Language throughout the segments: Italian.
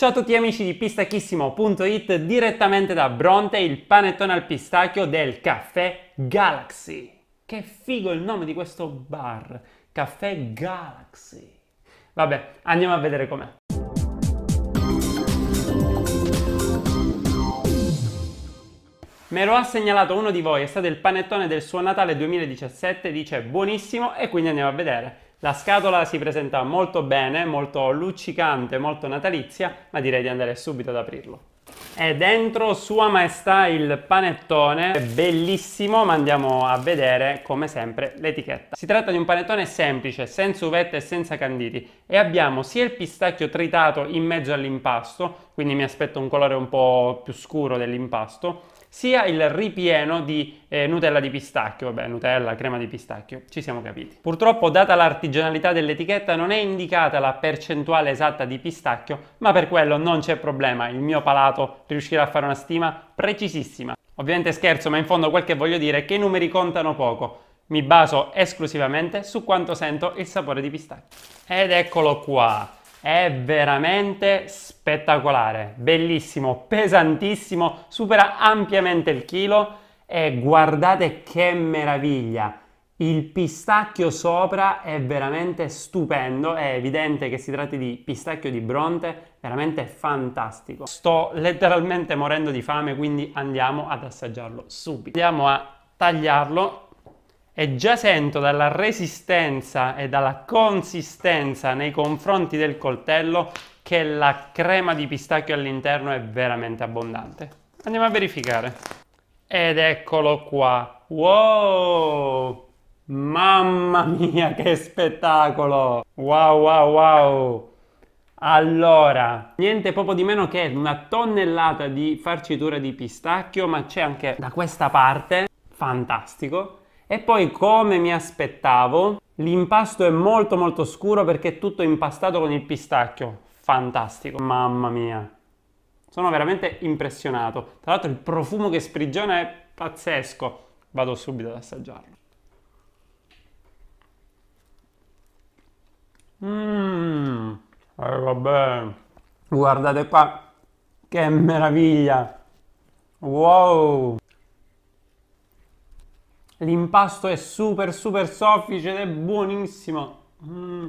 Ciao a tutti amici di pistachissimo.it direttamente da Bronte, il panettone al pistacchio del Caffè Galaxy. Che figo il nome di questo bar, Caffè Galaxy. Vabbè, andiamo a vedere com'è. Me lo ha segnalato uno di voi, è stato il panettone del suo Natale 2017, dice buonissimo e quindi andiamo a vedere. La scatola si presenta molto bene, molto luccicante, molto natalizia, ma direi di andare subito ad aprirlo. È dentro Sua Maestà il panettone, bellissimo, ma andiamo a vedere come sempre l'etichetta. Si tratta di un panettone semplice, senza uvette e senza canditi e abbiamo sia il pistacchio tritato in mezzo all'impasto, quindi mi aspetto un colore un po' più scuro dell'impasto, sia il ripieno di eh, Nutella di pistacchio, vabbè Nutella, crema di pistacchio, ci siamo capiti. Purtroppo data l'artigianalità dell'etichetta non è indicata la percentuale esatta di pistacchio, ma per quello non c'è problema, il mio palato riuscirà a fare una stima precisissima. Ovviamente scherzo, ma in fondo quel che voglio dire è che i numeri contano poco. Mi baso esclusivamente su quanto sento il sapore di pistacchio. Ed eccolo qua. È veramente spettacolare, bellissimo, pesantissimo, supera ampiamente il chilo e guardate che meraviglia! Il pistacchio sopra è veramente stupendo, è evidente che si tratti di pistacchio di Bronte, veramente fantastico. Sto letteralmente morendo di fame, quindi andiamo ad assaggiarlo subito. Andiamo a tagliarlo e già sento dalla resistenza e dalla consistenza nei confronti del coltello che la crema di pistacchio all'interno è veramente abbondante. Andiamo a verificare. Ed eccolo qua. Wow! Mamma mia che spettacolo! Wow wow wow! Allora, niente proprio di meno che una tonnellata di farcitura di pistacchio, ma c'è anche da questa parte, fantastico, e poi come mi aspettavo, l'impasto è molto molto scuro perché è tutto impastato con il pistacchio. Fantastico, mamma mia. Sono veramente impressionato. Tra l'altro il profumo che sprigiona è pazzesco. Vado subito ad assaggiarlo. Mmm, eh, vabbè. Guardate qua, che meraviglia. Wow. L'impasto è super super soffice ed è buonissimo. Mm.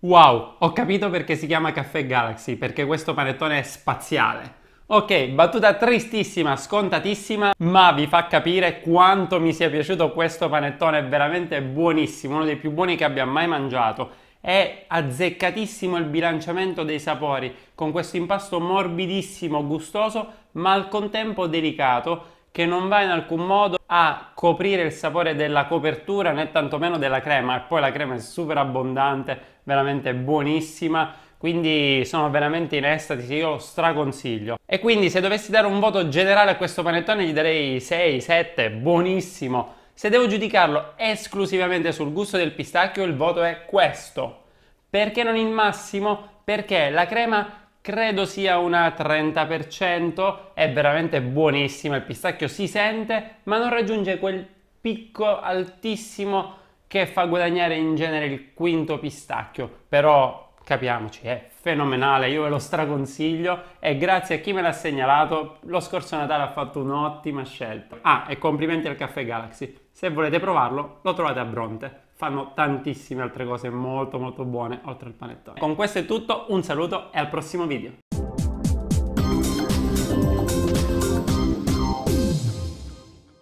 Wow, ho capito perché si chiama Caffè Galaxy, perché questo panettone è spaziale. Ok, battuta tristissima, scontatissima, ma vi fa capire quanto mi sia piaciuto questo panettone, è veramente buonissimo, uno dei più buoni che abbia mai mangiato. È azzeccatissimo il bilanciamento dei sapori, con questo impasto morbidissimo, gustoso, ma al contempo delicato che non va in alcun modo a coprire il sapore della copertura né tantomeno della crema e poi la crema è super abbondante, veramente buonissima quindi sono veramente in estasi, io lo straconsiglio. E quindi se dovessi dare un voto generale a questo panettone gli darei 6, 7, buonissimo. Se devo giudicarlo esclusivamente sul gusto del pistacchio il voto è questo. Perché non il massimo? Perché la crema credo sia una 30%, è veramente buonissima, il pistacchio si sente, ma non raggiunge quel picco altissimo che fa guadagnare in genere il quinto pistacchio, però capiamoci, è fenomenale, io ve lo straconsiglio e grazie a chi me l'ha segnalato, lo scorso Natale ha fatto un'ottima scelta. Ah, e complimenti al Caffè Galaxy, se volete provarlo lo trovate a Bronte, fanno tantissime altre cose molto molto buone oltre al panettone. Con questo è tutto, un saluto e al prossimo video.